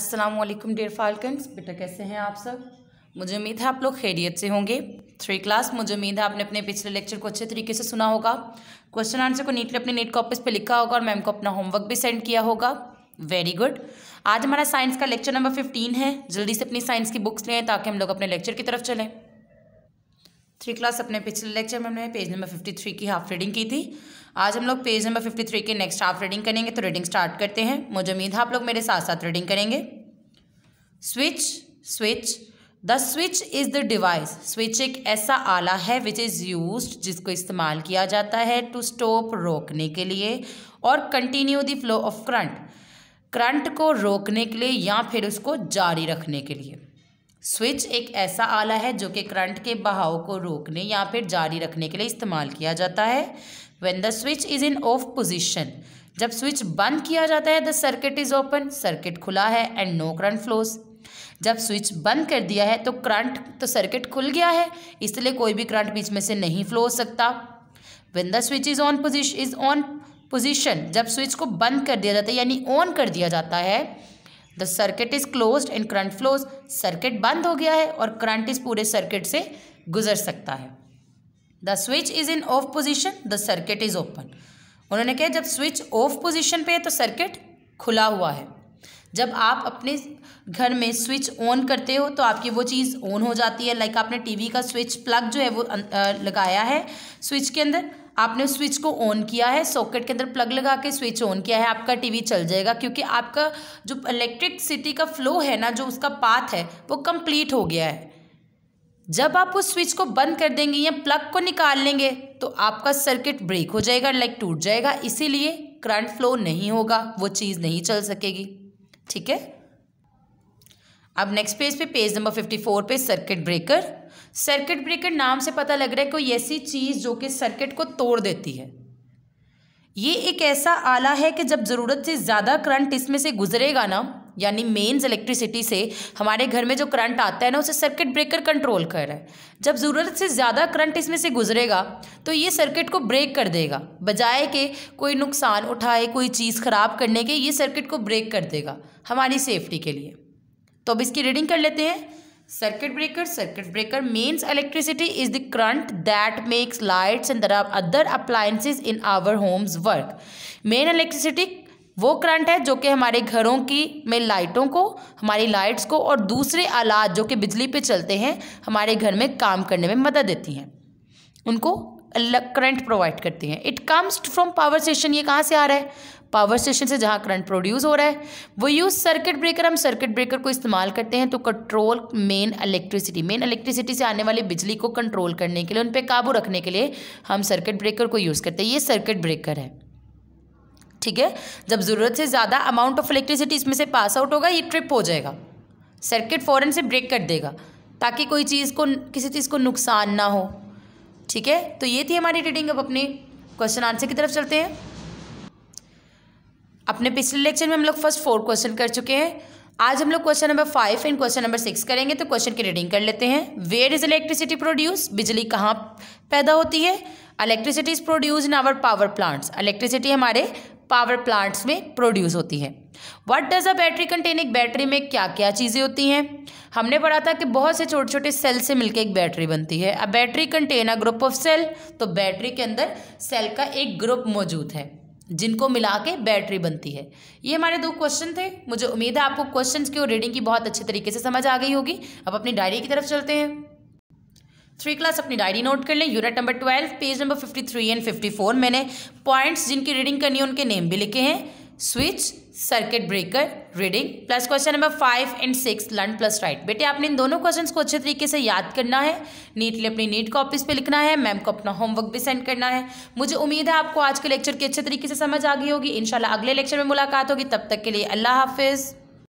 Aslam dare falcons बेटा कैसे हैं आप सब मुझे उम्मीद है आप लोग खैरियत से होंगे थ्री क्लास मुझे उम्मीद है आपने अपने पिछले लेक्चर को अच्छे तरीके से सुना होगा क्वेश्चन आंसर को नीटली अपने नीट कॉपीज पे लिखा होगा और मैम को अपना होमवर्क भी सेंड किया होगा वेरी गुड आज हमारा साइंस का लेक्चर नंबर फिफ्टीन है जल्दी से अपनी साइंस की बुक्स लें ताकि हम लोग अपने लेक्चर की तरफ चलें थ्री क्लास अपने पिछले लेक्चर में हमने पेज नंबर फिफ्टी थ्री की हाफ रीडिंग की थी आज हम लोग पेज नंबर फिफ्टी थ्री के नेक्स्ट हाफ रीडिंग करेंगे तो रीडिंग स्टार्ट करते हैं मुझे उम्मीद है आप लोग मेरे साथ साथ रीडिंग करेंगे switch switch the switch is the device switch एक ऐसा आला है विच इज़ यूज जिसको इस्तेमाल किया जाता है टू स्टॉप रोकने के लिए और continue the flow of current current को रोकने के लिए या फिर उसको जारी रखने के लिए स्विच एक ऐसा आला है जो कि करंट के बहाव को रोकने या फिर जारी रखने के लिए इस्तेमाल किया जाता है when the switch is in off position जब स्विच बंद किया जाता है the circuit is open circuit खुला है एंड नो करंट फ्लोज जब स्विच बंद कर दिया है तो करंट तो सर्किट खुल गया है इसलिए कोई भी करंट बीच में से नहीं फ्लो हो सकता when the switch is on position is on position जब स्विच को बंद कर दिया जाता है यानी ऑन कर दिया जाता है the circuit is close and current flows circuit बंद हो गया है और करंट इस पूरे सर्किट से गुजर सकता है the switch is in off position the circuit is open उन्होंने कहा जब स्विच ऑफ पोजिशन पे है तो सर्किट खुला हुआ है जब आप अपने घर में स्विच ऑन करते हो तो आपकी वो चीज़ ऑन हो जाती है लाइक आपने टीवी का स्विच प्लग जो है वो अं, लगाया है स्विच के अंदर आपने स्विच को ऑन किया है सॉकेट के अंदर प्लग लगा के स्विच ऑन किया है आपका टीवी चल जाएगा क्योंकि आपका जो इलेक्ट्रिक सिटी का फ्लो है ना जो उसका पाथ है वो कंप्लीट हो गया है जब आप उस स्विच को बंद कर देंगे या प्लग को निकाल लेंगे तो आपका सर्किट ब्रेक हो जाएगा लाइक टूट जाएगा इसीलिए करंट फ्लो नहीं होगा वो चीज़ नहीं चल सकेगी ठीक है अब नेक्स्ट पेज पे पेज नंबर फिफ्टी फोर पे सर्किट ब्रेकर सर्किट ब्रेकर नाम से पता लग रहा है कोई ऐसी चीज़ जो कि सर्किट को तोड़ देती है ये एक ऐसा आला है कि जब ज़रूरत से ज़्यादा करंट इसमें से गुजरेगा ना यानी मेन्स इलेक्ट्रिसिटी से हमारे घर में जो करंट आता है ना उसे सर्किट ब्रेकर कंट्रोल कर रहा है जब ज़रूरत से ज़्यादा करंट इसमें से गुजरेगा तो ये सर्किट को ब्रेक कर देगा बजाय के कोई नुकसान उठाए कोई चीज़ ख़राब करने के ये सर्किट को ब्रेक कर देगा हमारी सेफ्टी के लिए तो अब इसकी रीडिंग कर लेते हैं circuit breaker circuit breaker mains electricity is the current that makes lights and other appliances in our homes work main electricity वो करंट है जो कि हमारे घरों की में लाइटों को हमारी लाइट्स को और दूसरे आलात जो कि बिजली पे चलते हैं हमारे घर में काम करने में मदद देती हैं उनको करंट प्रोवाइड करती हैं it comes from power station ये कहाँ से आ रहा है पावर स्टेशन से जहाँ करंट प्रोड्यूस हो रहा है वो यूज़ सर्किट ब्रेकर हम सर्किट ब्रेकर को इस्तेमाल करते हैं तो control main electricity main electricity से आने वाली बिजली को कंट्रोल करने के लिए उन पर काबू रखने के लिए हम सर्किट ब्रेकर को यूज़ करते हैं ये सर्किट ब्रेकर है ठीक है जब ज़रूरत से ज़्यादा अमाउंट ऑफ इलेक्ट्रिसिटी इसमें से पास आउट होगा ये ट्रिप हो जाएगा सर्किट फ़ौरन से ब्रेक कर देगा ताकि कोई चीज़ को किसी चीज़ को नुकसान ना हो ठीक है तो ये थी हमारी रीडिंग अब अपने क्वेश्चन आंसर की तरफ चलते हैं अपने पिछले लेक्चर में हम लोग फर्स्ट फोर क्वेश्चन कर चुके हैं आज हम लोग question number five and question number six करेंगे तो क्वेश्चन की रीडिंग कर लेते हैं वेयर इज इलेक्ट्रिसिटी प्रोड्यूस बिजली कहाँ पैदा होती है electricity is produce in our power plants electricity हमारे पावर प्लांट्स में प्रोड्यूस होती है what does a battery contain एक बैटरी में क्या क्या चीज़ें होती हैं हमने पढ़ा था कि बहुत से छोटे छोटे सेल से मिलकर एक बैटरी बनती है a battery contain a group of cell तो बैटरी के अंदर सेल का एक ग्रुप मौजूद है जिनको मिला के बैटरी बनती है ये हमारे दो क्वेश्चन थे मुझे उम्मीद है आपको क्वेश्चन की और रीडिंग की बहुत अच्छे तरीके से समझ आ गई होगी अब अपनी डायरी की तरफ चलते हैं थ्री क्लास अपनी डायरी नोट कर लें unit number twelve page number fifty three and fifty four मैंने पॉइंट्स जिनकी रीडिंग करनी है उनके नेम भी लिखे हैं switch circuit breaker reading plus question number five and six learn plus write बेटे आपने इन दोनों क्वेश्चंस को अच्छे तरीके से याद करना है नीटली अपनी नीट कॉपीज पे लिखना है मैम को अपना होमवर्क भी सेंड करना है मुझे उम्मीद है आपको आज के लेक्चर की अच्छे तरीके से समझ आ गई होगी इनशाला अगले लेक्चर में मुलाकात होगी तब तक के लिए अल्लाह हाफिज़